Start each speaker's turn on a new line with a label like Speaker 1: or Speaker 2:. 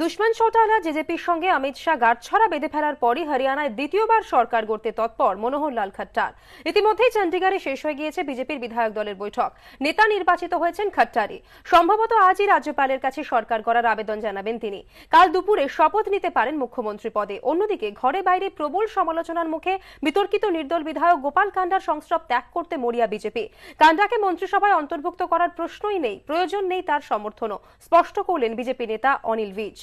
Speaker 1: দুশ্মন চৌটালা জেজেপির সঙ্গে অমিত শাহ গাঁটছড়া বেঁধে ফেলার পরই হরিয়ানায় দ্বিতীয়বার সরকার গড়তে তৎপর মনোহর লাল খট্টার চণ্ডীগড়ে শেষ হয়ে গিয়েছে বিজেপির বিধায়ক দলের বৈঠক নেতা নির্বাচিত হয়েছেন খট্টারি সম্ভবত আজই রাজ্যপালের কাছে সরকার করার আবেদন জানাবেন তিনি কাল দুপুরে শপথ নিতে পারেন মুখ্যমন্ত্রী পদে অন্যদিকে ঘরে বাইরে প্রবল সমালোচনার মুখে বিতর্কিত নির্দল বিধায়ক গোপাল কান্ডার সংস্রব ত্যাগ করতে মরিয়া বিজেপি কান্ডাকে মন্ত্রিসভায় অন্তর্ভুক্ত করার প্রশ্নই নেই প্রয়োজন নেই তার সমর্থনও স্পষ্ট করলেন বিজেপি নেতা অনিল বিজ